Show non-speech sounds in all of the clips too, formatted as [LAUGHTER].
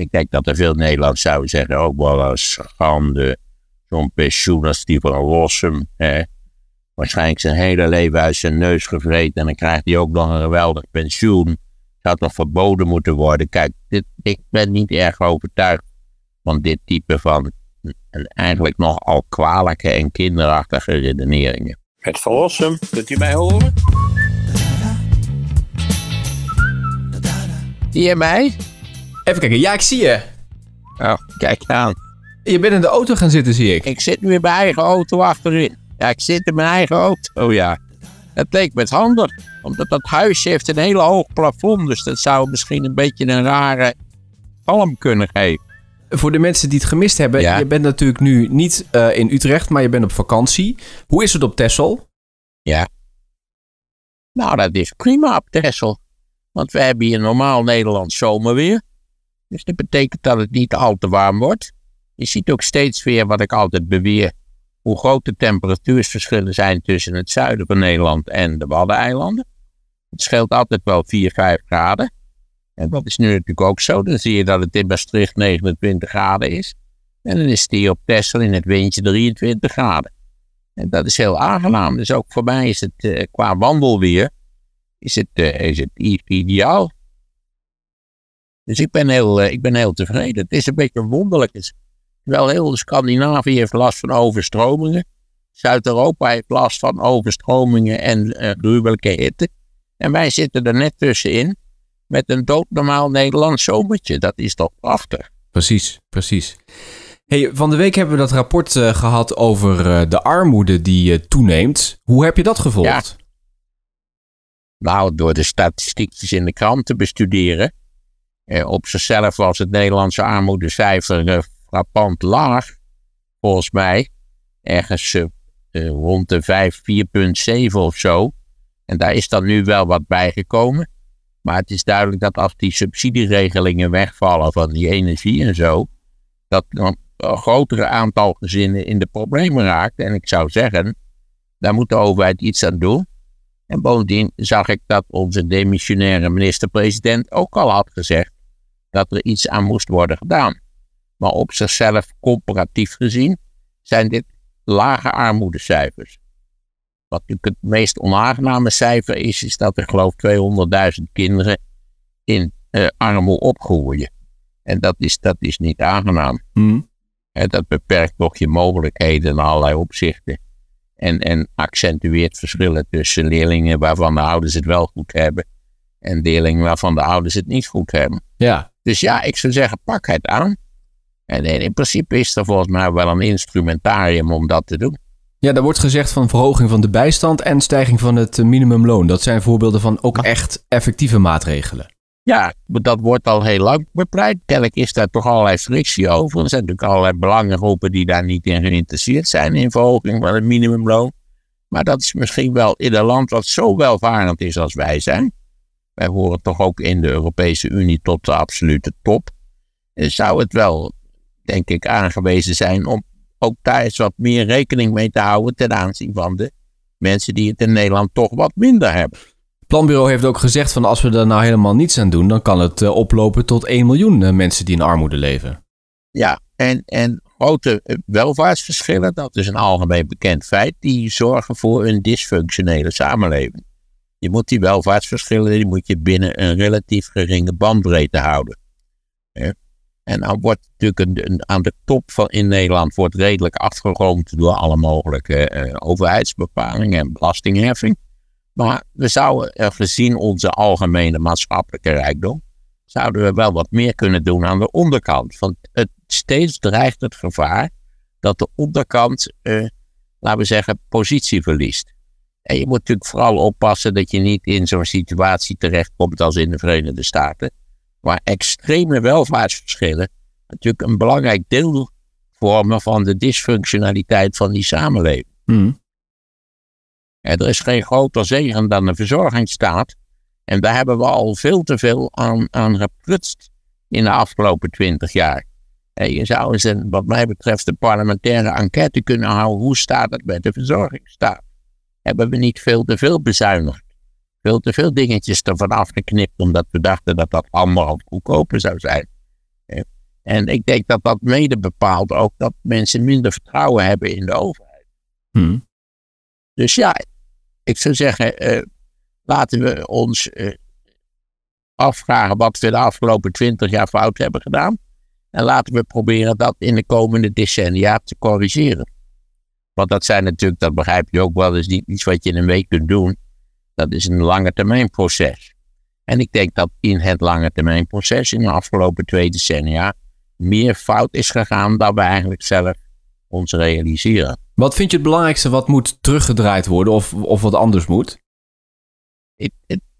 Ik denk dat er veel Nederlanders zouden zeggen, ook oh, wel een schande, zo'n pensioen als die van Rossum. Hè. Waarschijnlijk zijn hele leven uit zijn neus gevreten en dan krijgt hij ook nog een geweldig pensioen. Zou toch verboden moeten worden? Kijk, dit, ik ben niet erg overtuigd van dit type van en eigenlijk nogal kwalijke en kinderachtige redeneringen. Het verlossen, kunt u mij horen? Zie je mij? Even kijken. Ja, ik zie je. Oh, kijk aan. Je bent in de auto gaan zitten, zie ik. Ik zit nu in mijn eigen auto achterin. Ja, ik zit in mijn eigen auto, Oh ja. Dat leek me handig. Omdat dat huisje heeft een hele hoog plafond. Dus dat zou misschien een beetje een rare palm kunnen geven. Voor de mensen die het gemist hebben. Je bent natuurlijk nu niet eh, in Utrecht, maar je bent op vakantie. Hoe is het op Texel? Ja. Nou, dat is prima op Texel. Want we hebben hier normaal Nederlands zomerweer. Dus dat betekent dat het niet al te warm wordt. Je ziet ook steeds weer wat ik altijd beweer, hoe groot de temperatuursverschillen zijn tussen het zuiden van Nederland en de Waddeneilanden. Het scheelt altijd wel 4, 5 graden. En dat is nu natuurlijk ook zo. Dan zie je dat het in Maastricht 29 graden is. En dan is het hier op Texel in het windje 23 graden. En dat is heel aangenaam. Dus ook voor mij is het eh, qua wandelweer is het, eh, is het ideaal. Dus ik ben heel, eh, ik ben heel tevreden. Het is een beetje wonderlijk. Terwijl heel Scandinavië heeft last van overstromingen. Zuid-Europa heeft last van overstromingen en uh, hitte. En wij zitten er net tussenin met een doodnormaal Nederlands zomertje. Dat is toch prachtig. Precies, precies. Hey, van de week hebben we dat rapport eh, gehad over de armoede die toeneemt. Hoe heb je dat gevolgd? Nou, door de statistiekjes in de krant te bestuderen. Eh, op zichzelf was het Nederlandse armoedecijfer eh, frappant laag, volgens mij. Ergens eh, rond de 5, 4,7 of zo. En daar is dan nu wel wat bijgekomen. Maar het is duidelijk dat als die subsidieregelingen wegvallen van die energie en zo, dat dan een grotere aantal gezinnen in de problemen raakt. En ik zou zeggen, daar moet de overheid iets aan doen. En bovendien zag ik dat onze demissionaire minister-president ook al had gezegd dat er iets aan moest worden gedaan. Maar op zichzelf, comparatief gezien, zijn dit lage armoedecijfers. Wat natuurlijk het meest onaangename cijfer is, is dat er geloof 200.000 kinderen in eh, armoede opgroeien. En dat is, dat is niet aangenaam. En hmm. dat beperkt toch je mogelijkheden in allerlei opzichten. En, en accentueert verschillen tussen leerlingen waarvan de ouders het wel goed hebben en leerlingen waarvan de ouders het niet goed hebben. Ja, dus ja, ik zou zeggen, pak het aan. En in principe is er volgens mij wel een instrumentarium om dat te doen. Ja, daar wordt gezegd van verhoging van de bijstand en stijging van het minimumloon. Dat zijn voorbeelden van ook ah. echt effectieve maatregelen. Ja, dat wordt al heel lang bepleit. Kennelijk is daar toch allerlei frictie over. Er zijn natuurlijk allerlei belangengroepen die daar niet in geïnteresseerd zijn in verhoging van het minimumloon. Maar dat is misschien wel in een land wat zo welvarend is als wij zijn, wij horen toch ook in de Europese Unie tot de absolute top, eh, zou het wel, denk ik, aangewezen zijn om ook daar eens wat meer rekening mee te houden ten aanzien van de mensen die het in Nederland toch wat minder hebben. Het planbureau heeft ook gezegd van als we daar nou helemaal niets aan doen, dan kan het eh, oplopen tot 1 miljoen eh, mensen die in armoede leven. Ja, en, en grote welvaartsverschillen, dat is een algemeen bekend feit, die zorgen voor een dysfunctionele samenleving. Je moet die welvaartsverschillen die moet je binnen een relatief geringe bandbreedte houden. En dan nou wordt natuurlijk aan de top van in Nederland wordt redelijk afgeroomd door alle mogelijke uh, overheidsbepalingen en belastingheffing. Maar we zouden, uh, gezien onze algemene maatschappelijke rijkdom, zouden we wel wat meer kunnen doen aan de onderkant. Want het, steeds dreigt het gevaar dat de onderkant, eh, laten we zeggen, positie verliest. En je moet natuurlijk vooral oppassen dat je niet in zo'n situatie terechtkomt als in de Verenigde Staten. Waar extreme welvaartsverschillen natuurlijk een belangrijk deel vormen van de dysfunctionaliteit van die samenleving. En hmm. er is geen groter zegen dan de verzorgingsstaat. En daar hebben we al veel te veel aan, aan geprutst in de afgelopen twintig jaar. En je zou eens, wat mij betreft, een parlementaire enquête kunnen houden. Hoe staat het met de verzorgingsstaat? hebben we niet veel te veel bezuinigd. Veel te veel dingetjes ervan afgeknipt, omdat we dachten dat dat allemaal goedkoper zou zijn. En ik denk dat dat mede bepaalt ook dat mensen minder vertrouwen hebben in de overheid. Hmm. Dus ja, ik zou zeggen, eh, laten we ons eh, afvragen wat we de afgelopen twintig jaar fout hebben gedaan. En laten we proberen dat in de komende decennia te corrigeren. Want dat zijn natuurlijk, dat begrijp je ook wel, is niet iets wat je in een week kunt doen. Dat is een lange termijn proces. En ik denk dat in het lange termijn proces in de afgelopen twee decennia meer fout is gegaan dan we eigenlijk zelf ons realiseren. Wat vind je het belangrijkste wat moet teruggedraaid worden of, of wat anders moet?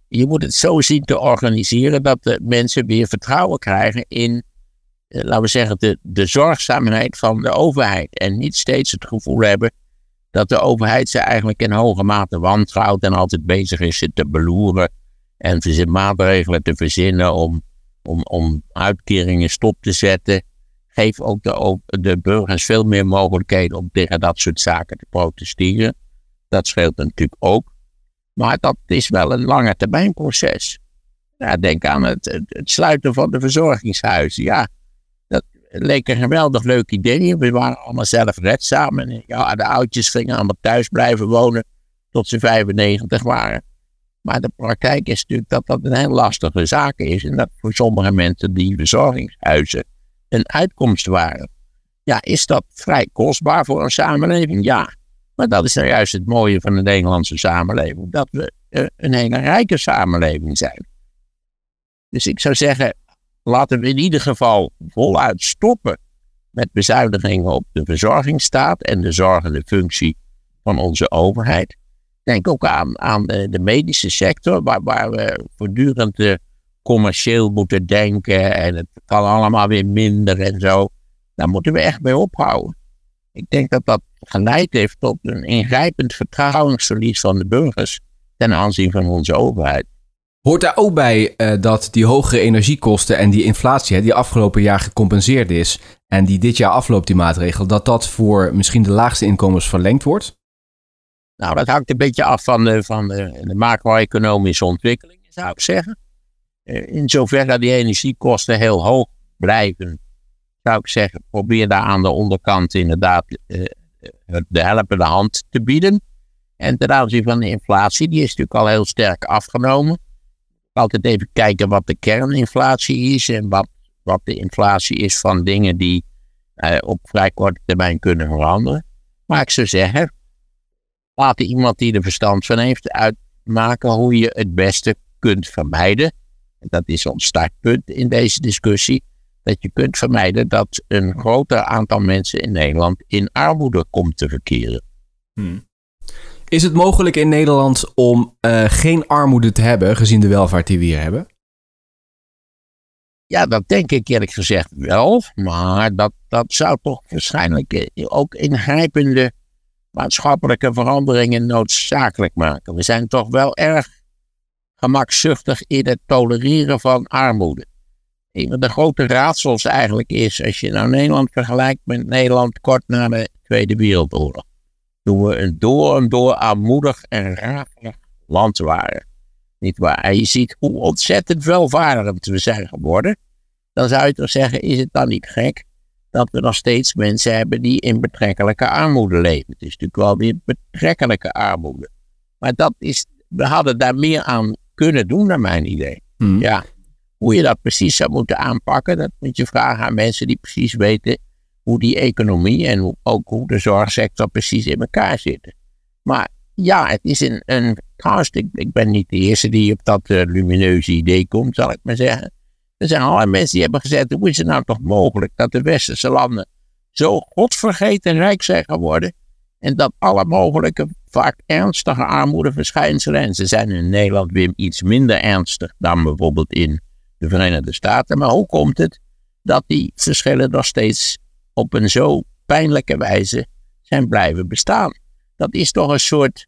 je moet het zo zien te organiseren dat de mensen weer vertrouwen krijgen in eh, laten we zeggen, de, de zorgzaamheid van de overheid. En niet steeds het gevoel hebben dat de overheid ze eigenlijk in hoge mate wantrouwt en altijd bezig is te beloeren en maatregelen te verzinnen om, om, om uitkeringen stop te zetten. geeft ook de, de burgers veel meer mogelijkheden om tegen dat soort zaken te protesteren. Dat scheelt natuurlijk ook. Maar dat is wel een lange termijn proces. Ja, denk aan het sluiten van de verzorgingshuizen. Ja, leek een geweldig leuk idee. We waren allemaal zelfredzaam. En ja, de oudjes gingen allemaal thuis blijven wonen tot ze 95 waren. Maar de praktijk is natuurlijk dat dat een heel lastige zaak is. En dat voor sommige mensen die verzorgingshuizen een uitkomst waren. Ja, is dat vrij kostbaar voor een samenleving? Ja. Maar dat is nou juist het mooie van de Nederlandse samenleving. Dat we eh, een hele rijke samenleving zijn. Dus ik zou zeggen, laten we in ieder geval voluit stoppen met bezuinigingen op de verzorgingsstaat en de zorgende functie van onze overheid. Denk ook aan, aan eh, de medische sector, waar, waar we voortdurend eh, commercieel moeten denken en het kan allemaal weer minder en zo. Daar moeten we echt mee ophouden. Ik denk dat dat geleid heeft tot een ingrijpend vertrouwensverlies van de burgers ten aanzien van onze overheid. Hoort daar ook bij eh, dat die hogere energiekosten en die inflatie, die afgelopen jaar gecompenseerd is en die dit jaar afloopt, die maatregel, dat dat voor misschien de laagste inkomens verlengd wordt? Nou, dat hangt een beetje af van de, van de, macro-economische ontwikkeling, zou ik zeggen. Eh, in zoverre dat die energiekosten heel hoog blijven, zou ik zeggen, probeer daar aan de onderkant inderdaad uh, de helpende hand te bieden. En ten aanzien van de inflatie, die is natuurlijk al heel sterk afgenomen altijd even kijken wat de kerninflatie is en wat, wat de inflatie is van dingen die eh, op vrij korte termijn kunnen veranderen. Maar ik zou zeggen, laat iemand die er verstand van heeft uitmaken hoe je het beste kunt vermijden. En dat is ons startpunt in deze discussie. Dat je kunt vermijden dat een groter aantal mensen in Nederland in armoede komt te verkeren. Hmm. Is het mogelijk in Nederland om eh, geen armoede te hebben, gezien de welvaart die we hier hebben? Ja, dat denk ik eerlijk gezegd wel. Maar dat, dat zou toch waarschijnlijk eh, ook ingrijpende maatschappelijke veranderingen noodzakelijk maken. We zijn toch wel erg gemakzuchtig in het tolereren van armoede. Een van de grote raadsels eigenlijk is, als je nou Nederland vergelijkt met Nederland kort na de Tweede Wereldoorlog toen we een door en door aanmoedig en rakelig land waren. Niet waar? En je ziet hoe ontzettend welvarend we zijn geworden. Dan zou je toch zeggen, is het dan niet gek dat we nog steeds mensen hebben die in betrekkelijke armoede leven. Het is natuurlijk wel weer betrekkelijke armoede. Maar dat is, we hadden daar meer aan kunnen doen, naar mijn idee. Hmm. Ja. Hoe je dat precies zou moeten aanpakken, dat moet je vragen aan mensen die precies weten hoe die economie en ook hoe de zorgsector precies in elkaar zitten. Maar ja, het is een, een trouwens, ik, ben niet de eerste die op dat eh, lumineuze idee komt, zal ik maar zeggen. Er zijn allerlei mensen die hebben gezegd, hoe is het nou toch mogelijk dat de westerse landen zo godvergeten rijk zijn geworden en dat alle mogelijke, vaak ernstige armoedeverschijnselen, en ze zijn in Nederland weer iets minder ernstig dan bijvoorbeeld in de Verenigde Staten, maar hoe komt het dat die verschillen nog steeds op een zo pijnlijke wijze zijn blijven bestaan. Dat is toch een soort,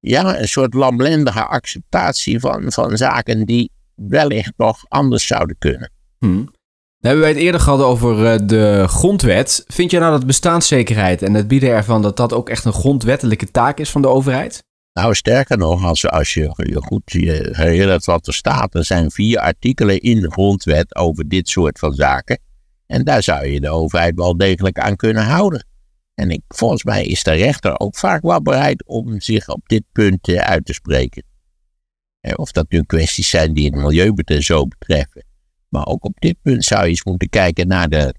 ja, een soort lamlendige acceptatie van, van zaken die wellicht nog anders zouden kunnen. We hmm. Dan nou, hebben wij het eerder gehad over eh, de grondwet. Vind jij nou dat bestaanszekerheid en het bieden ervan dat dat ook echt een grondwettelijke taak is van de overheid? Nou, sterker nog, als, als je, je goed herinnert wat er staat, er zijn vier artikelen in de grondwet over dit soort van zaken. En daar zou je de overheid wel degelijk aan kunnen houden. En ik, volgens mij is de rechter ook vaak wel bereid om zich op dit punt eh, uit te spreken. Eh, of dat nu kwesties zijn die het milieu zo betreffen. Maar ook op dit punt zou je eens moeten kijken naar de,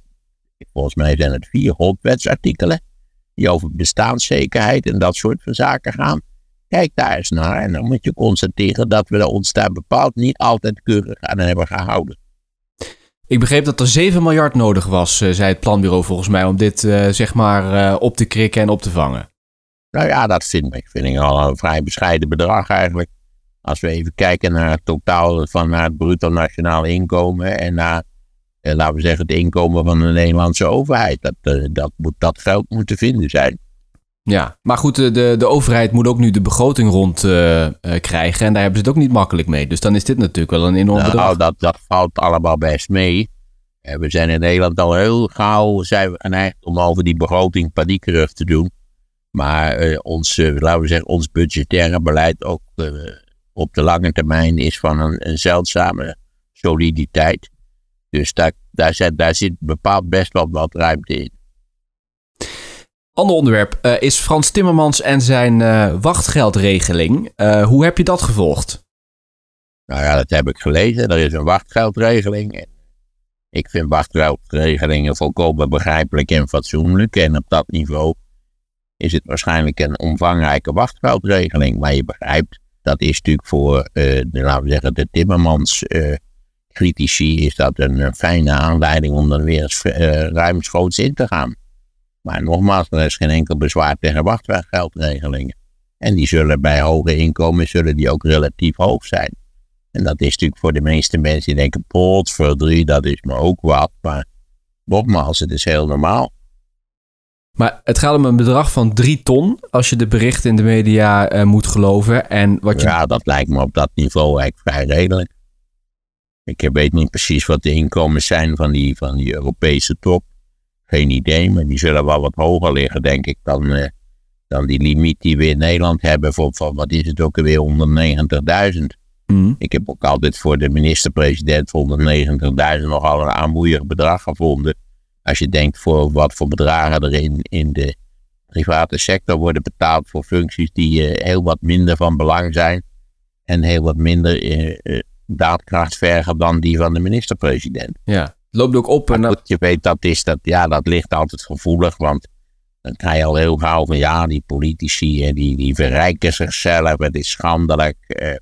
volgens mij zijn het vier grondwetsartikelen, die over bestaanszekerheid en dat soort van zaken gaan. Kijk daar eens naar en dan moet je constateren dat we ons daar bepaald niet altijd keurig aan hebben gehouden. Ik begreep dat er 7 miljard nodig was, eh, zei het planbureau volgens mij, om dit eh, zeg maar eh, op te krikken en op te vangen. Nou ja, dat vind ik, vind al een vrij bescheiden bedrag eigenlijk. Als we even kijken naar het totaal van naar het bruto nationaal inkomen en naar, laten we zeggen, het inkomen van de Nederlandse overheid. Dat, dat, moet, dat geld moeten vinden zijn. Ja, maar goed, eh, de, de overheid moet ook nu de begroting rond eh, eh, krijgen. En daar hebben ze het ook niet makkelijk mee. Dus dan is dit natuurlijk wel een enorm nou, Dat, dat valt allemaal best mee. we zijn in Nederland al heel gauw zijn we geneigd om over die begroting paniek terug te doen. Maar ons, laten we zeggen, ons budgettaire beleid ook op de lange termijn is van een, zeldzame soliditeit. Dus daar, zit, daar zit bepaald best wel wat ruimte in. Ander onderwerp eh, is Frans Timmermans en zijn eh, wachtgeldregeling. Eh, hoe heb je dat gevolgd? Nou ja, dat heb ik gelezen. Er is een wachtgeldregeling. Ik vind wachtgeldregelingen volkomen begrijpelijk en fatsoenlijk. En op dat niveau is het waarschijnlijk een omvangrijke wachtgeldregeling. Maar je begrijpt, dat is natuurlijk voor, de, laten we zeggen, de Timmermans critici is dat een fijne aanleiding om dan weer eens ruimschoots in te gaan. Maar nogmaals, er is geen enkel bezwaar tegen wachtgeldregelingen. En die zullen bij hoge inkomens zullen die ook relatief hoog zijn. En dat is natuurlijk voor de meeste mensen die denken, potverdrie, dat is me ook wat. Maar nogmaals, het is heel normaal. Maar het gaat om een bedrag van 3 ton, als je de berichten in de media eh, moet geloven. En wat je... Ja, dat lijkt me op dat niveau eigenlijk vrij redelijk. Ik weet niet precies wat de inkomens zijn van die, van die Europese top. Geen idee, maar die zullen wel wat hoger liggen, denk ik, dan, eh, dan die limiet die we in Nederland hebben voor, van wat is het ook alweer, 190.000. Mm. Ik heb ook altijd voor de minister-president 190.000 nogal een aanmoeierig bedrag gevonden. Als je denkt voor wat voor bedragen er in, in de private sector worden betaald voor functies die eh, heel wat minder van belang zijn en heel wat minder uh, daadkracht vergen dan die van de minister-president. Ja loopt ook op. En je weet, dat, is dat, ja, dat ligt altijd gevoelig, want dan krijg je al heel gauw van ja, die politici die, die verrijken zichzelf, het is schandelijk. Eh,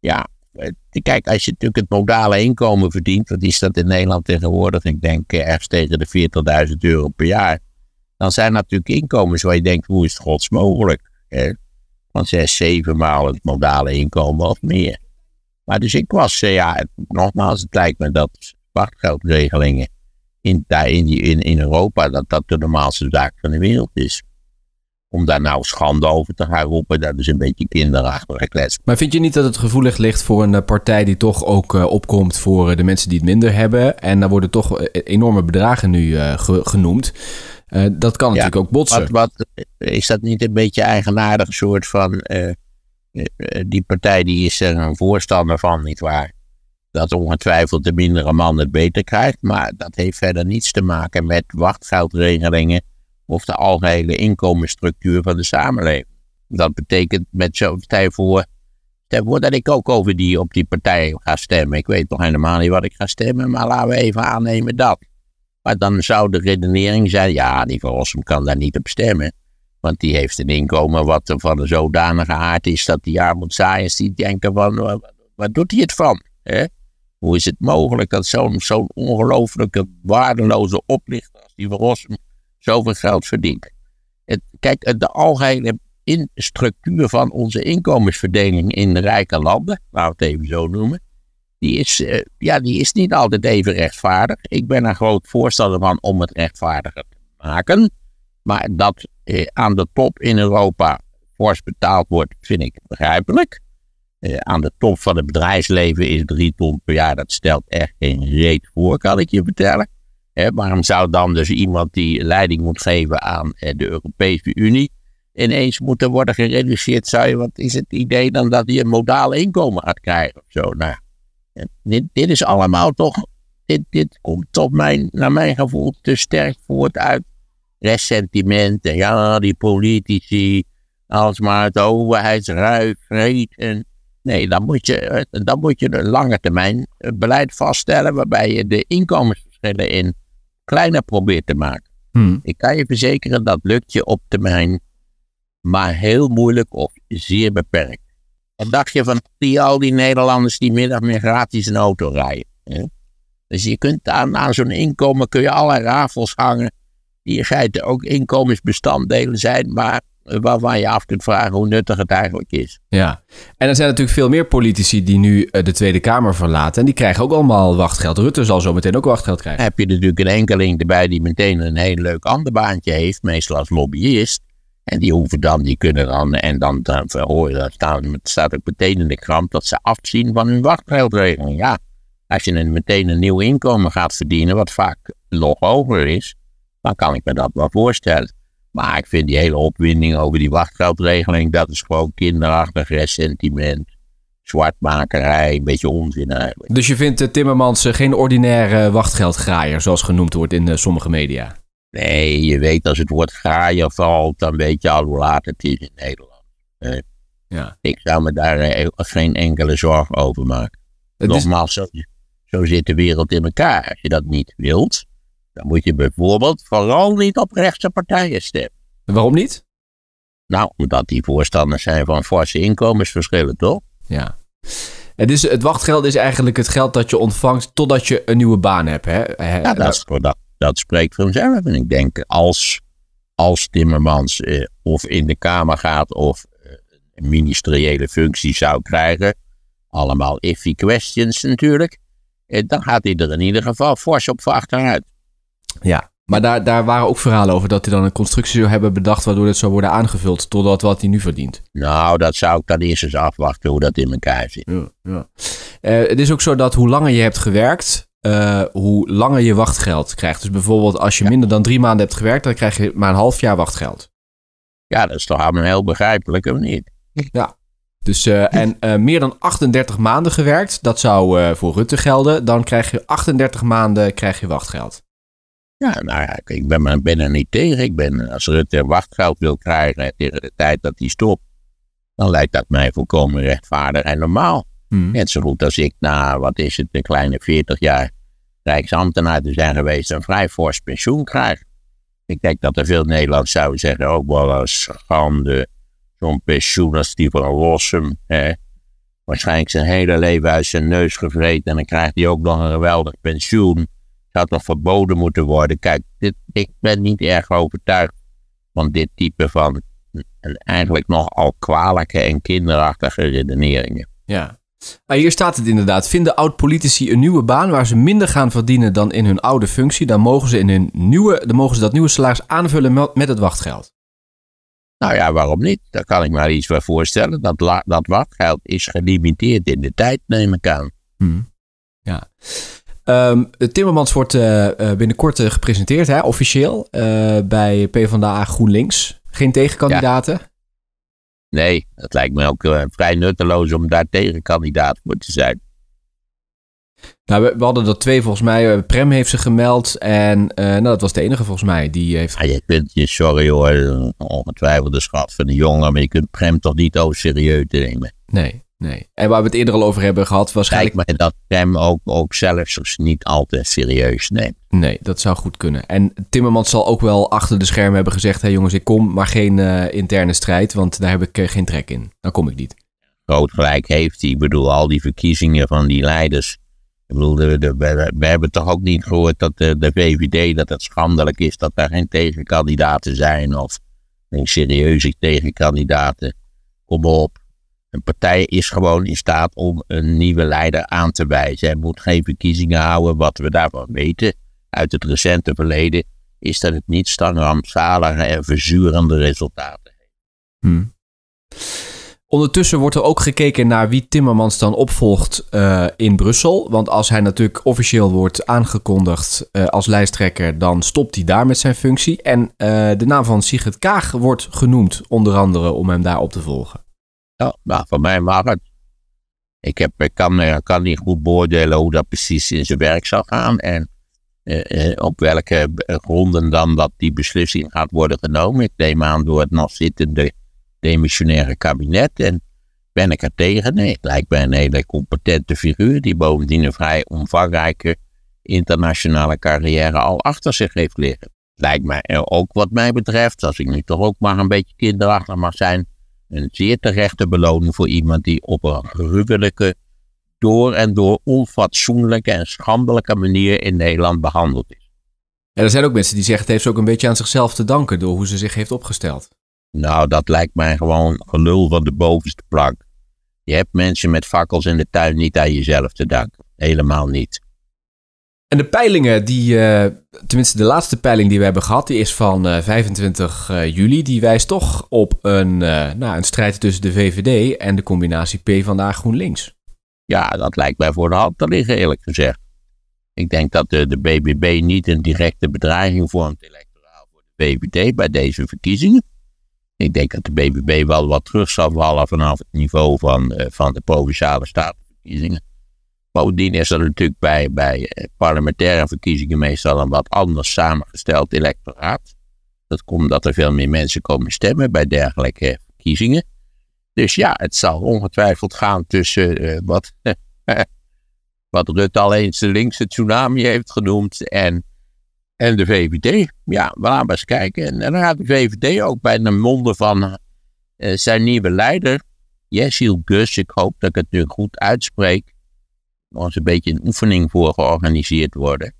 ja, eh, kijk, als je natuurlijk het modale inkomen verdient, wat is dat in Nederland tegenwoordig? Ik denk eh, ergens tegen de 40.000 euro per jaar. Dan zijn natuurlijk inkomens waar je denkt, hoe is het gods mogelijk? Hè? Van zes, zeven maal het modale inkomen of meer. Maar dus ik was, ja, nogmaals, het lijkt me dat wachtgeldregelingen in, in, in, in Europa, dat dat de normaalste zaak van de wereld is. Om daar nou schande over te gaan roepen, dat is een beetje kinderachtige klets. Maar vind je niet dat het gevoelig ligt voor een eh, partij die toch ook eh, opkomt voor eh, de mensen die het minder hebben? En daar worden toch enorme bedragen nu genoemd. dat kan natuurlijk ook botsen. Wat, is dat niet een beetje eigenaardig soort van die partij die is er een voorstander van, nietwaar? dat ongetwijfeld de mindere man het beter krijgt, maar dat heeft verder niets te maken met wachtgeldregelingen of de algehele inkomensstructuur van de samenleving. Dat betekent met zo'n partij voor, voor dat ik ook over die, op die partij ga stemmen. Ik weet nog helemaal niet wat ik ga stemmen, maar laten we even aannemen dat. Maar dan zou de redenering zijn, ja, die Rossum kan daar niet op stemmen. Want die heeft een inkomen wat van een zodanige aard is dat die armoedzaaiers die denken van, wat doet hij het van? Hè? Hoe is het mogelijk dat zo'n zo'n ongelofelijke waardeloze oplichter als die Rossum zoveel geld verdient? Het, kijk, de algehele in structuur van onze inkomensverdeling in de rijke landen, laten we het even zo noemen, die is, eh, ja, die is niet altijd even rechtvaardig. Ik ben een groot voorstander van om het rechtvaardiger te maken. Maar dat eh, aan de top in Europa fors betaald wordt, vind ik begrijpelijk. Eh, aan de top van het bedrijfsleven is drie ton per jaar. Dat stelt echt geen reet voor, kan ik je vertellen. Eh, waarom zou dan dus iemand die leiding moet geven aan eh, de Europese Unie ineens moeten worden gereduceerd? Zou je, wat is het idee dan dat hij een modaal inkomen gaat krijgen of zo? Nou, dit, dit is allemaal toch, dit, dit komt tot mijn, naar mijn gevoel te sterk voort uit ressentimenten. Ja, die politici, alsmaar het overheidsruik, en Nee, dan moet, je, eh, dan moet je een lange termijn eh, beleid vaststellen waarbij je de inkomensverschillen in kleiner probeert te maken. Hmm. Ik kan je verzekeren dat lukt je op termijn, maar heel moeilijk of zeer beperkt. Wat dacht je van die, al die Nederlanders die middag meer gratis een auto rijden? Hè? Dus je kunt aan, zo'n inkomen kun je allerlei rafels hangen die in ook inkomensbestanddelen zijn, maar waarvan je af kunt vragen hoe nuttig het eigenlijk is. Ja, en er zijn natuurlijk veel meer politici die nu eh, de Tweede Kamer verlaten. En die krijgen ook allemaal wachtgeld. Rutte zal zo meteen ook wachtgeld krijgen. Dan heb je natuurlijk een enkeling erbij die meteen een heel leuk ander baantje heeft, meestal als lobbyist. En die hoeven dan, die kunnen dan, en dan, verhoren, je dat, staat ook meteen in de krant dat ze afzien van hun wachtgeldregeling. Ja, als je meteen een nieuw inkomen gaat verdienen, wat vaak nog hoger is, dan kan ik me dat wel voorstellen. Maar ik vind die hele opwinding over die wachtgeldregeling, dat is gewoon kinderachtig ressentiment. Zwartmakerij, een beetje onzin eigenlijk. Dus je vindt eh, Timmermans eh, geen ordinaire wachtgeldgraaier, zoals genoemd wordt in eh, sommige media? Nee, je weet als het woord graaier valt, dan weet je al hoe laat het is in Nederland. ja. Ik zou me daar geen enkele zorg over maken. Normaal Nogmaals, zo zit de wereld in elkaar. Als je dat niet wilt, dan moet je bijvoorbeeld vooral niet op rechtse partijen stemmen. Waarom niet? Nou, omdat die voorstanders zijn van forse inkomensverschillen, toch? Ja. En dus het wachtgeld is eigenlijk het geld dat je ontvangt totdat je een nieuwe baan hebt. Hè? Ja, dat, dat, spreekt vanzelf. En ik denk, als, als Timmermans eh, of in de Kamer gaat of eh, een ministeriële functie zou krijgen, allemaal iffy questions natuurlijk, eh, dan gaat hij er in ieder geval fors op achteruit. Ja, maar daar, daar waren ook verhalen over dat hij dan een constructie zou hebben bedacht waardoor het zou worden aangevuld totdat wat hij nu verdient. Nou, dat zou ik dan eerst eens afwachten hoe dat in elkaar zit. Ja, ja. Eh, het is ook zo dat hoe langer je hebt gewerkt, eh, hoe langer je wachtgeld krijgt. Dus bijvoorbeeld als je minder dan drie maanden hebt gewerkt, dan krijg je maar een half jaar wachtgeld. Ja, dat is toch allemaal heel begrijpelijk, of niet? Ja. Dus, eh, en meer dan 38 maanden gewerkt, dat zou voor Rutte gelden. Dan krijg je 38 maanden krijg je wachtgeld. Ja, nou ja, ik ben, ben er niet tegen. Ik ben, als Rutte wachtgeld wil krijgen tegen de tijd dat hij stopt, dan lijkt dat mij volkomen rechtvaardig en normaal. Hmm. Net zo goed als ik na, wat is het, een kleine 40 jaar Rijksambtenaar te zijn geweest, een vrij fors pensioen krijg. Ik denk dat er veel Nederlanders zouden zeggen, ook wel een schande, zo'n pensioen als die van Rossum. Hè. Waarschijnlijk zijn hele leven uit zijn neus gevreten en dan krijgt hij ook nog een geweldig pensioen. Dat nog verboden moeten worden. Kijk, dit, ik ben niet erg overtuigd van dit type van en eigenlijk nogal kwalijke en kinderachtige redeneringen. Ja. Maar nou, hier staat het inderdaad. Vinden oud-politici een nieuwe baan waar ze minder gaan verdienen dan in hun oude functie, dan mogen ze, in hun nieuwe, dan mogen ze dat nieuwe salaris aanvullen met het wachtgeld. Nou ja, waarom niet? Daar kan ik maar iets voor voorstellen. Dat, dat wachtgeld is gelimiteerd in de tijd, neem ik aan. Hmm. Ja. Um, Timmermans wordt eh, eh, binnenkort eh, gepresenteerd, hè, officieel, uh, bij PvdA GroenLinks. Geen tegenkandidaten? Nee, het lijkt me ook vrij nutteloos om daar tegenkandidaat voor te zijn. Nou, we, hadden er twee volgens mij. Prem heeft ze gemeld en nou, dat was de enige volgens mij die heeft... Ah, je kunt je, sorry hoor, ongetwijfeld de schat van de jongen, maar je kunt Prem toch niet over serieus nemen. Nee, Nee. En waar we het eerder al over hebben gehad, waarschijnlijk. Lijkt me dat Tem ook, ook zelfs niet altijd serieus neemt. Nee, dat zou goed kunnen. En Timmermans zal ook wel achter de schermen hebben gezegd: hé hey jongens, ik kom, maar geen eh, interne strijd, want daar heb ik eh, geen trek in. Dan kom ik niet. Groot gelijk heeft hij. Ik bedoel, al die verkiezingen van die leiders. Ik bedoel, de, we, hebben toch ook niet gehoord dat de, de VVD dat het schandelijk is dat daar geen tegenkandidaten zijn of geen serieuze tegenkandidaten. Kom op. Een partij is gewoon in staat om een nieuwe leider aan te wijzen. Hij moet geen verkiezingen houden. Wat we daarvan weten uit het recente verleden is dat het niet aan rampzalige en verzurende resultaten heeft. Hmm. Ondertussen wordt er ook gekeken naar wie Timmermans dan opvolgt eh, in Brussel. Want als hij natuurlijk officieel wordt aangekondigd eh, als lijsttrekker, dan stopt hij daar met zijn functie. En eh, de naam van Sigrid Kaag wordt genoemd, onder andere om hem daar op te volgen. Ja, nou, van mij mag het. Ik, heb, ik kan, eh, kan niet goed beoordelen hoe dat precies in zijn werk zal gaan en eh, eh, op welke gronden dan dat die beslissing gaat worden genomen. Ik neem aan door het nog zittende demissionaire kabinet en ben ik er tegen? Nee, het lijkt mij een hele competente figuur die bovendien een vrij omvangrijke internationale carrière al achter zich heeft liggen. Lijkt mij ook wat mij betreft, als ik nu toch ook maar een beetje kinderachtig mag zijn, een zeer terechte beloning voor iemand die op een gruwelijke, door en door onfatsoenlijke en schandelijke manier in Nederland behandeld is. En er zijn ook mensen die zeggen, dat heeft ze ook een beetje aan zichzelf te danken door hoe ze zich heeft opgesteld. Nou, dat lijkt mij gewoon gelul van de bovenste plank. Je hebt mensen met fakkels in de tuin niet aan jezelf te danken. Helemaal niet. En de peilingen, die, eh, tenminste de laatste peiling die we hebben gehad, die is van 25 eh, eh, juli. Die wijst toch op een, nou, een strijd tussen de VVD en de combinatie P PvdA GroenLinks. Ja, dat lijkt mij voor de hand te liggen, eerlijk gezegd. Ik denk dat de, de BBB niet een directe bedreiging vormt electoraal voor de VVD bij deze verkiezingen. Ik denk dat de BBB wel wat terug zal vallen vanaf het niveau van, van de provinciale statenverkiezingen. Bovendien is dat natuurlijk bij, bij eh, parlementaire verkiezingen meestal een wat anders samengesteld electoraat. Dat komt omdat er veel meer mensen komen stemmen bij dergelijke verkiezingen. Dus ja, het zal ongetwijfeld gaan tussen eh, wat, [LAUGHS] wat Rutte al eens de linkse tsunami heeft genoemd en, en de VVD. Ja, we gaan eens kijken. En, dan gaat de VVD ook bij de monden van eh, zijn nieuwe leider, Jessil Gus, ik hoop dat ik het nu goed uitspreek, ons een beetje een oefening voor georganiseerd worden.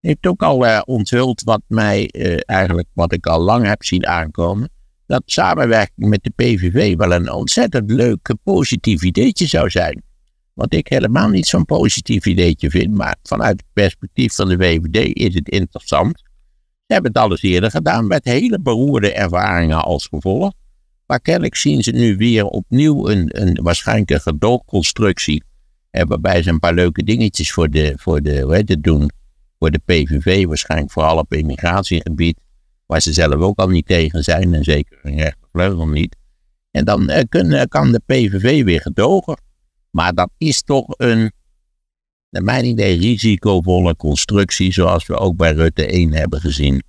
Heeft ook al eh, onthuld wat mij eh, eigenlijk, wat ik al lang heb zien aankomen. Dat samenwerking met de PVV wel een ontzettend leuk eh, positief ideetje zou zijn. Wat ik helemaal niet zo'n positief ideetje vind, maar vanuit het perspectief van de VVD is het interessant. Ze hebben het al eerder gedaan met hele beroerde ervaringen als gevolg. Maar kennelijk zien ze nu weer opnieuw een, een waarschijnlijke gedoogconstructie en waarbij ze een paar leuke dingetjes voor de, voor de, hoe het, doen. Voor de PVV, waarschijnlijk vooral op immigratiegebied. Waar ze zelf ook al niet tegen zijn. En zeker hun rechtervleugel niet. En dan eh, eh, kan de PVV weer gedogen. Maar dat is toch een, naar mijn idee, risicovolle constructie. Zoals we ook bij Rutte 1 hebben gezien.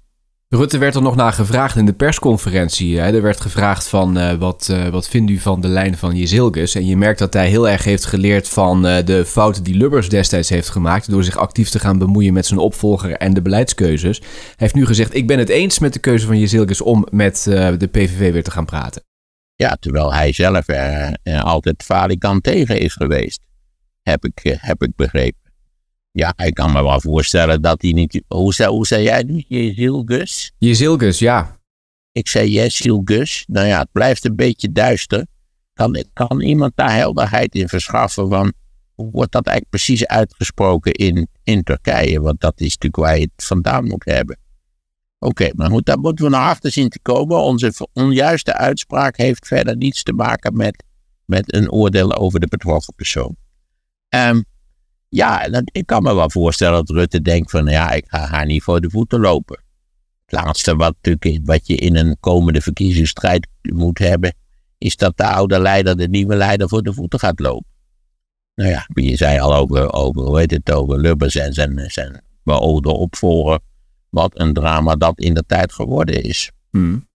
Rutte werd er nog naar gevraagd in de persconferentie. Hè. Er werd gevraagd van eh, wat, eh, wat vindt u van de lijn van Jezilgus? En je merkt dat hij heel erg heeft geleerd van eh, de fouten die Lubbers destijds heeft gemaakt... door zich actief te gaan bemoeien met zijn opvolger en de beleidskeuzes. Hij heeft nu gezegd, ik ben het eens met de keuze van Jezilgus om met de PVV weer te gaan praten. Ja, terwijl hij zelf altijd falikant tegen is geweest, heb ik, heb ik begrepen. Ja, ik kan me wel voorstellen dat hij niet. Hoe zei, hoe zei jij nu? Jezilgus? Jezilgus, ja. Ik zei Jezilgus. Nou ja, het blijft een beetje duister. Kan, kan iemand daar helderheid in verschaffen? Van hoe wordt dat eigenlijk precies uitgesproken in, in Turkije? Want dat is natuurlijk waar je het vandaan moet hebben. Oké, maar goed, daar moeten we naar achter zien te komen. Onze onjuiste uitspraak heeft verder niets te maken met, met een oordeel over de betrokken persoon. Um, ja, en ik kan me wel voorstellen dat Rutte denkt van ja, ik ga haar niet voor de voeten lopen. Het laatste wat, natuurlijk, wat je in een komende verkiezingsstrijd moet hebben, is dat de oude leider de nieuwe leider voor de voeten gaat lopen. Nou ja, je zei al over, over hoe het, over Lubbers en zijn, zijn beoogde opvolger. Wat een drama dat in de tijd geworden is. Hmm.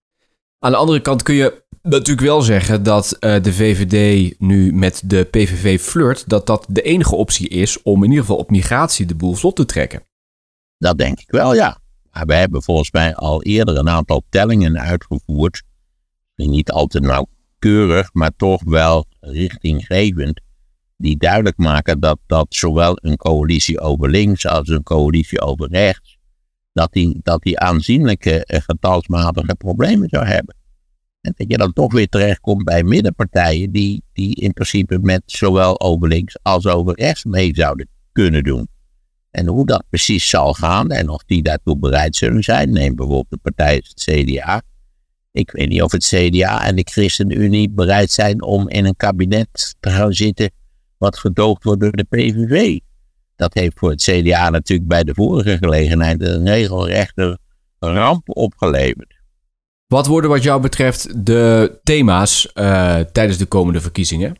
Aan de andere kant kun je natuurlijk wel zeggen dat eh, de VVD nu met de PVV flirt, dat dat de enige optie is om in ieder geval op migratie de boel vlot te trekken. Dat denk ik wel, ja. Maar wij hebben volgens mij al eerder een aantal tellingen uitgevoerd, niet al te nauwkeurig, maar toch wel richtinggevend, die duidelijk maken dat, dat zowel een coalitie over links als een coalitie over rechts dat hij, dat aanzienlijke eh, getalsmatige problemen zou hebben. En dat je dan toch weer terechtkomt bij middenpartijen die, die in principe met zowel over links als over rechts mee zouden kunnen doen. En hoe dat precies zal gaan en of die daartoe bereid zullen zijn, neem bijvoorbeeld de partij het CDA. Ik weet niet of het CDA en de ChristenUnie bereid zijn om in een kabinet te gaan zitten wat gedoogd wordt door de PVV dat heeft voor het CDA natuurlijk bij de vorige gelegenheid een regelrechte ramp opgeleverd. Wat worden wat jou betreft de thema's eh, tijdens de komende verkiezingen?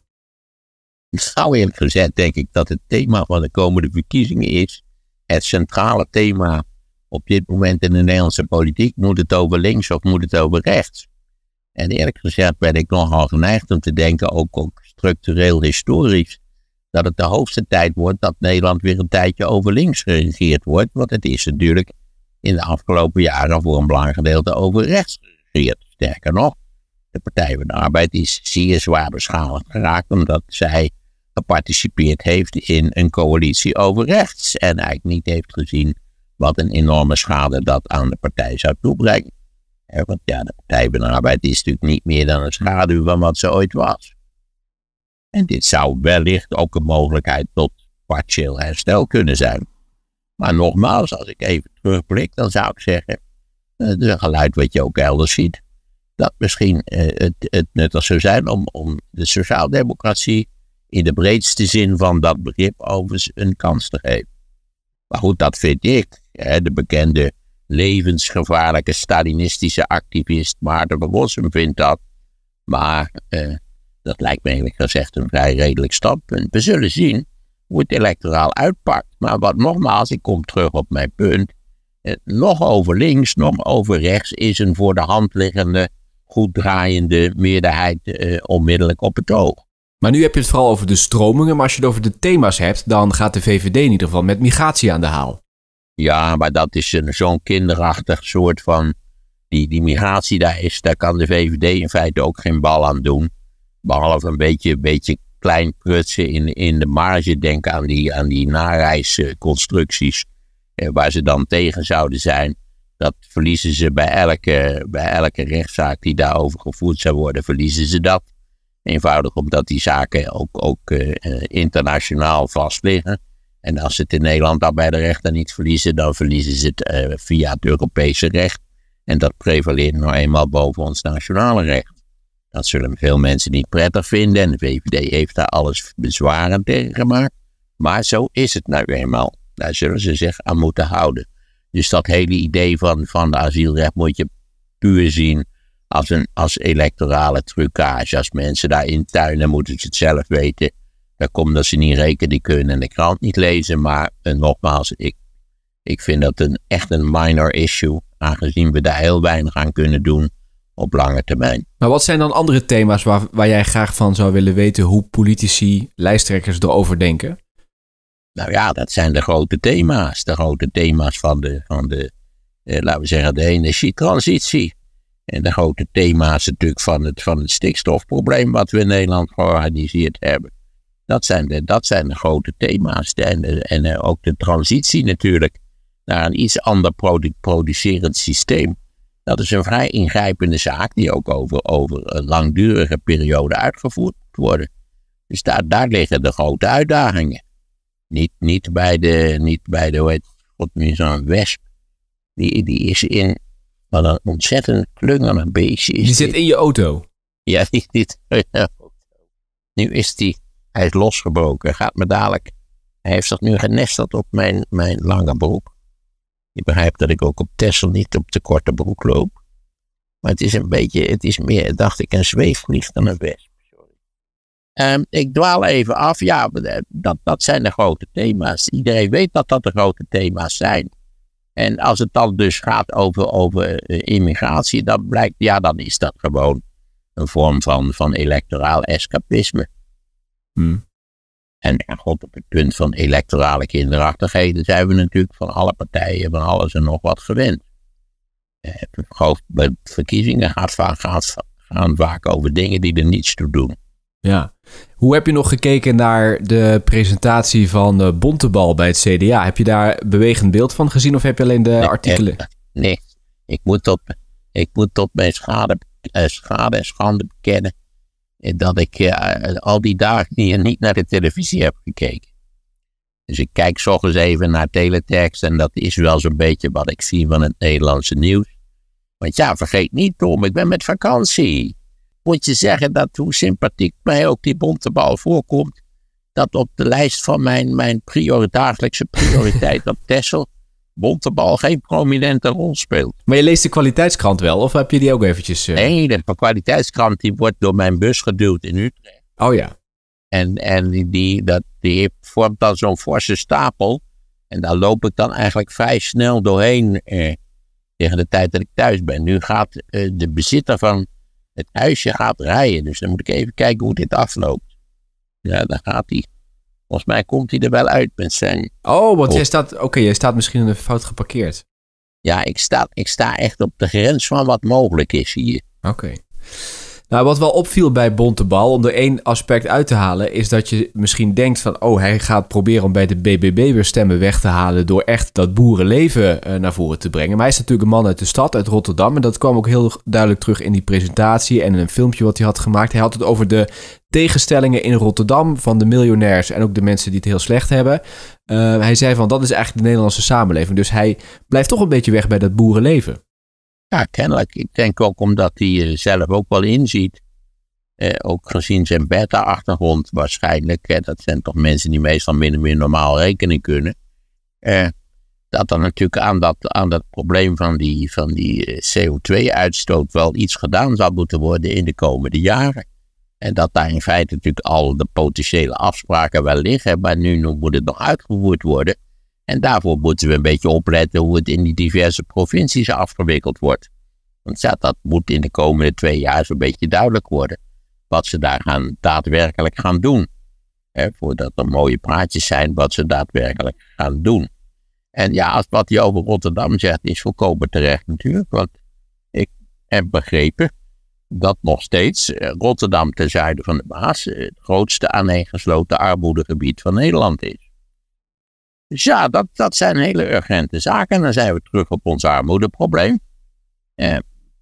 Gauw eerlijk gezegd denk ik dat het thema van de komende verkiezingen is. Het centrale thema op dit moment in de Nederlandse politiek. Moet het over links of moet het over rechts? En eerlijk gezegd ben ik nogal geneigd om te denken, ook, ook structureel historisch, dat het de hoogste tijd wordt dat Nederland weer een tijdje over links geregeerd wordt. Want het is natuurlijk in de afgelopen jaren voor een belangrijk gedeelte over rechts geregeerd. Sterker nog, de Partij van de Arbeid is zeer zwaar beschadigd geraakt omdat zij geparticipeerd heeft in een coalitie over rechts. En eigenlijk niet heeft gezien wat een enorme schade dat aan de partij zou toebrengen. Want ja, de Partij van de Arbeid is natuurlijk niet meer dan een schaduw van wat ze ooit was. En dit zou wellicht ook een mogelijkheid tot partieel herstel kunnen zijn. Maar nogmaals, als ik even terugblik, dan zou ik zeggen, het eh, is een geluid wat je ook elders ziet, dat misschien eh, het, het nuttig zou zijn om, om de sociaaldemocratie in de breedste zin van dat begrip overigens een kans te geven. Maar goed, dat vind ik. de bekende levensgevaarlijke Stalinistische activist Maarten van vindt dat. Maar eh, dat lijkt me eigenlijk gezegd een vrij redelijk standpunt. We zullen zien hoe het electoraal uitpakt. Maar wat nogmaals, ik kom terug op mijn punt. Eh, nog over links, nog over rechts is een voor de hand liggende, goed draaiende meerderheid eh, onmiddellijk op het oog. Maar nu heb je het vooral over de stromingen, maar als je het over de thema's hebt, dan gaat de VVD in ieder geval met migratie aan de haal. Ja, maar dat is zo'n kinderachtig soort van. Die, die migratie daar is, daar kan de VVD in feite ook geen bal aan doen behalve een beetje, beetje klein prutsen in, in de marge. Denk aan die, aan die nareisconstructies eh, waar ze dan tegen zouden zijn. Dat verliezen ze bij elke, bij elke rechtszaak die daarover gevoerd zou worden, verliezen ze dat. Eenvoudig omdat die zaken ook, ook eh, eh internationaal vast liggen. En als ze het in Nederland dan bij de rechter niet verliezen, dan verliezen ze het eh, via het Europese recht. En dat prevaleert nou eenmaal boven ons nationale recht. Dat zullen veel mensen niet prettig vinden en de VVD heeft daar alles bezwaren tegen gemaakt. Maar zo is het nou eenmaal. Daar zullen ze zich aan moeten houden. Dus dat hele idee van, van de asielrecht moet je puur zien als, een, als electorale trucage. Als mensen daarin tuinen, moeten ze het zelf weten. Dan komt dat ze niet rekenen, die kunnen de krant niet lezen. Maar eh, nogmaals, ik, ik vind dat een, echt een minor issue. Aangezien we daar heel weinig aan kunnen doen op lange termijn. Maar wat zijn dan andere thema's waar, waar jij graag van zou willen weten hoe politici, lijsttrekkers erover denken? Nou ja, dat zijn de grote thema's. De grote thema's van de, van de eh, laten we zeggen, de energietransitie. En de grote thema's natuurlijk van het, van het stikstofprobleem wat we in Nederland georganiseerd hebben. Dat zijn de, dat zijn de grote thema's. En, en eh, ook de transitie natuurlijk naar een iets ander producerend systeem. Dat is een vrij ingrijpende zaak die ook over, over een langdurige periode uitgevoerd moet worden. Dus daar, daar liggen de grote uitdagingen. Niet, niet bij de, niet bij de, hoe heet god zo'n wesp. Die, die is in, wat een ontzettend klungelig beestje is [LAUGHS] Die zit in je auto? Ja, die zit Nu is die, hij is losgebroken, gaat me dadelijk. Hij heeft dat nu genesteld op mijn, mijn lange broek. Je begrijpt dat ik ook op Tessel niet op de korte broek loop. Maar het is een beetje, het is meer, dacht ik, een zweefvlieg dan een wesp. Ehm, ik dwaal even af. Ja, eh, dat, dat zijn de grote thema's. Iedereen weet dat dat de grote thema's zijn. En als het dan dus gaat over, over eh, immigratie, dan blijkt, ja, dan is dat gewoon een vorm van, van electoraal escapisme. Hmm. En God, op het punt van electorale kinderachtigheden zijn we natuurlijk van alle partijen, van alles en nog wat gewend. Eh, verkiezingen gaat vaak, gaan vaak over dingen die er niets toe doen. Ja. Hoe heb je nog gekeken naar de presentatie van eh, Bontebal bij het CDA? Heb je daar bewegend beeld van gezien of heb je alleen de artikelen? Nee, ik moet tot, ik moet tot mijn schade, eh, schade en schande bekennen dat ik eh, al die dagen niet naar de televisie heb gekeken. Dus ik kijk s even naar teletext en dat is wel zo'n beetje wat ik zie van het Nederlandse nieuws. Want ja, vergeet niet Tom, ik ben met vakantie. Moet je zeggen dat hoe sympathiek mij ook die bonte bal voorkomt, dat op de lijst van mijn, mijn prior, dagelijkse prioriteit op Tessel Bontebal geen prominente rol speelt. Maar je leest de kwaliteitskrant wel, of heb je die ook eventjes... Eh? Nee, de kwaliteitskrant die wordt door mijn bus geduwd in Utrecht. Oh ja. En, en die, dat, die vormt dan zo'n forse stapel. En daar loop ik dan eigenlijk vrij snel doorheen eh, tegen de tijd dat ik thuis ben. Nu gaat eh, de bezitter van het huisje gaat rijden. Dus dan moet ik even kijken hoe dit afloopt. Ja, dan gaat hij. Volgens mij komt hij er wel uit met zijn. Oh, want oh. jij staat. Oké, okay, jij staat misschien een fout geparkeerd. Ja, ik sta, ik sta echt op de grens van wat mogelijk is hier. Oké. Nou, wat wel opviel bij Bontebal, om er één aspect uit te halen, is dat je misschien denkt van, oh, hij gaat proberen om bij de BBB weer stemmen weg te halen door echt dat boerenleven eh, naar voren te brengen. Maar hij is natuurlijk een man uit de stad, uit Rotterdam, en dat kwam ook heel duidelijk terug in die presentatie en in een filmpje wat hij had gemaakt. Hij had het over de tegenstellingen in Rotterdam van de miljonairs en ook de mensen die het heel slecht hebben. Eh, hij zei van dat is eigenlijk de Nederlandse samenleving. Dus hij blijft toch een beetje weg bij dat boerenleven. Ja, kennelijk. Ik denk ook omdat hij eh, zelf ook wel inziet. Eh, ook gezien zijn beta-achtergrond waarschijnlijk. dat zijn toch mensen die meestal min of meer normaal rekenen kunnen. Eh, dat er natuurlijk aan dat, aan dat probleem van die, van die eh, CO2-uitstoot wel iets gedaan zou moeten worden in de komende jaren. En dat daar in feite natuurlijk al de potentiële afspraken wel liggen, maar nu moet het nog uitgevoerd worden. En daarvoor moeten we een beetje opletten hoe het in die diverse provincies afgewikkeld wordt. Want ja, dat moet in de komende twee jaar zo'n beetje duidelijk worden. Wat ze daar gaan, daadwerkelijk gaan doen. voordat er mooie praatjes zijn wat ze daadwerkelijk gaan doen. En ja, als wat hij over Rotterdam zegt is volkomen terecht natuurlijk. Want ik heb begrepen dat nog steeds eh, Rotterdam ten zuiden van de Maas eh, het grootste aaneengesloten armoedegebied van Nederland is. Dus ja, dat, dat zijn hele urgente zaken. En dan zijn we terug op ons armoedeprobleem. Eh,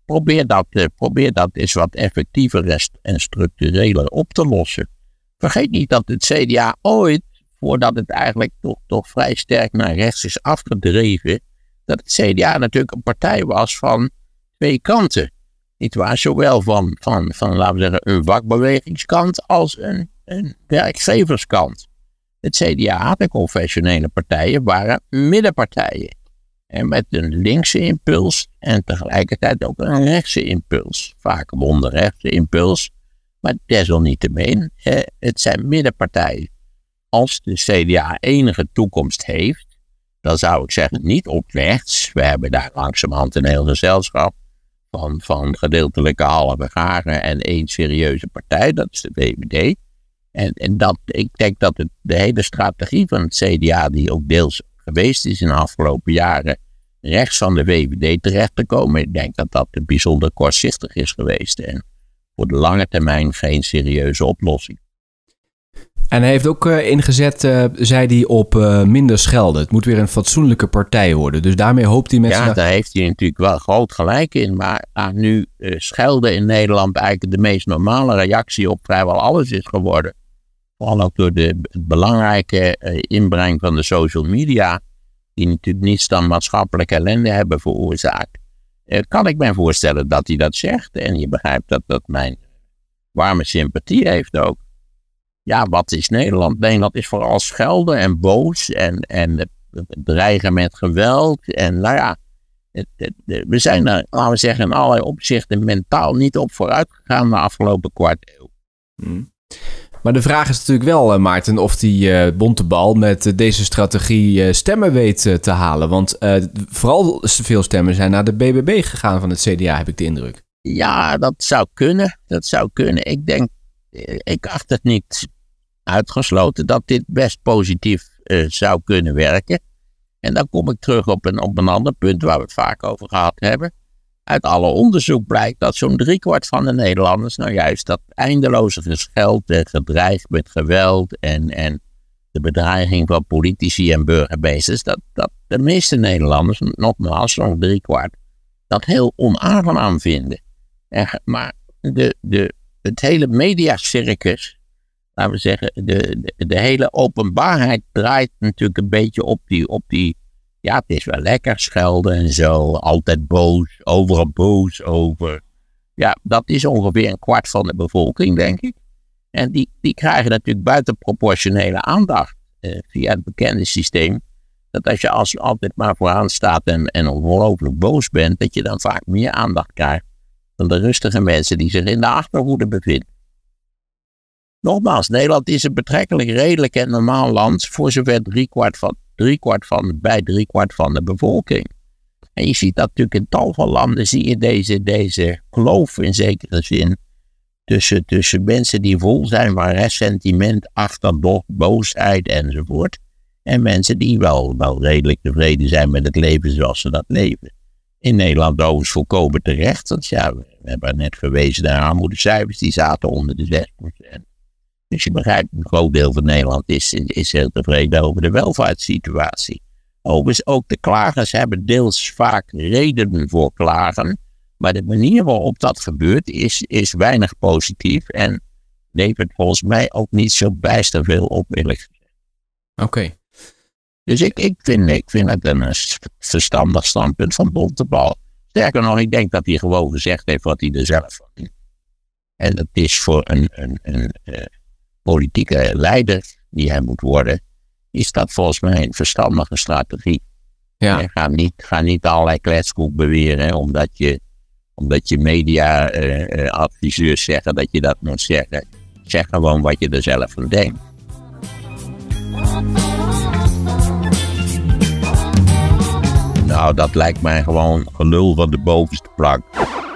probeer, dat, eh, probeer dat eens wat effectiever en structureler op te lossen. Vergeet niet dat het CDA ooit, voordat het eigenlijk toch, toch vrij sterk naar rechts is afgedreven, dat het CDA natuurlijk een partij was van twee kanten. Niet waar, zowel van, van, van, laten we zeggen, een vakbewegingskant als een, een werkgeverskant. Het CDA, de confessionele partijen, waren middenpartijen. En met een linkse impuls en tegelijkertijd ook een rechtse impuls. Vaak een rechte impuls, maar desalniettemin, eh, het zijn middenpartijen. Als de CDA enige toekomst heeft, dan zou ik zeggen niet op rechts. We hebben daar langzamerhand een heel gezelschap van, van gedeeltelijke halve garen en één serieuze partij, dat is de VVD. En, en dat, ik denk dat de hele strategie van het CDA, die ook deels geweest is in de afgelopen jaren, rechts van de VVD terecht te komen, ik denk dat dat bijzonder kortzichtig is geweest en voor de lange termijn geen serieuze oplossing. En hij heeft ook eh, ingezet, eh, zei hij, op eh, minder schelden. Het moet weer een fatsoenlijke partij worden. Dus daarmee hoopt hij met. Ja, daar heeft hij natuurlijk wel groot gelijk in. Maar nu schelden in Nederland eigenlijk de meest normale reactie op vrijwel alles is geworden. Vooral ook door de belangrijke inbreng van de social media. Die natuurlijk niets dan maatschappelijke ellende hebben veroorzaakt. kan ik mij voorstellen dat hij dat zegt. En je begrijpt dat dat mijn warme sympathie heeft ook ja, wat is Nederland? Nederland is vooral schelden en boos en, en dreigen met geweld. En nou ja, we zijn er, laten we zeggen, in allerlei opzichten mentaal niet op vooruit gegaan de afgelopen kwart eeuw. Hmm. Maar de vraag is natuurlijk wel, eh, Maarten, of die eh, bal met eh, deze strategie stemmen weet te halen. Want vooral veel stemmen zijn naar de BBB gegaan van het CDA, heb ik de indruk. Ja, dat zou kunnen. Dat zou kunnen. Ik denk, ik acht het niet uitgesloten dat dit best positief eh, zou kunnen werken. En dan kom ik terug op een, op een ander punt waar we het vaak over gehad hebben. Uit alle onderzoek blijkt dat zo'n driekwart van de Nederlanders nou juist dat eindeloze gescheld en gedreigd met geweld en, en de bedreiging van politici en burgerbeesters, dat, dat de meeste Nederlanders, nogmaals zo'n driekwart, dat heel onaangenaam vinden. En, maar de, de, het hele mediacircus laten we zeggen, de, de, de, hele openbaarheid draait natuurlijk een beetje op die, op die, ja, het is wel lekker schelden en zo, altijd boos, overal boos over. Ja, dat is ongeveer een kwart van de bevolking, denk ik. En die, die krijgen natuurlijk buitenproportionele aandacht eh, via het bekende systeem. Dat als je als altijd maar vooraan staat en, en ongelooflijk boos bent, dat je dan vaak meer aandacht krijgt dan de rustige mensen die zich in de achterhoede bevinden. Nogmaals, Nederland is een betrekkelijk redelijk en normaal land voor zover driekwart van, driekwart van, bij driekwart van de bevolking. En je ziet dat natuurlijk in tal van landen, zie je deze, deze kloof in zekere zin. Tussen, tussen mensen die vol zijn van ressentiment, achterdocht, boosheid enzovoort. En mensen die wel, wel redelijk tevreden zijn met het leven zoals ze dat leven. In Nederland overigens volkomen terecht, want ja, we, hebben net verwezen naar armoedecijfers, die zaten onder de 6%. Dus je begrijpt, een groot deel van Nederland is, is heel tevreden over de welvaartssituatie. Overigens, ook de klagers hebben deels vaak redenen voor klagen. Maar de manier waarop dat gebeurt is, is weinig positief. En levert volgens mij ook niet zo bijster veel op, eerlijk gezegd. Oké. Dus ik, ik, vind, ik vind het een verstandig standpunt van Bontebal. Sterker nog, ik denk dat hij gewoon gezegd heeft wat hij er zelf van En dat is voor een, een eh, politieke leider die hij moet worden, is dat volgens mij een verstandige strategie. Ja. Ga, niet, ga niet allerlei kletskoek beweren omdat je, omdat je media-adviseurs eh, eh, uh, zeggen dat je dat moet zeggen. Zeg gewoon wat je er zelf van denkt. Nou, dat lijkt mij gewoon gelul van de bovenste plak.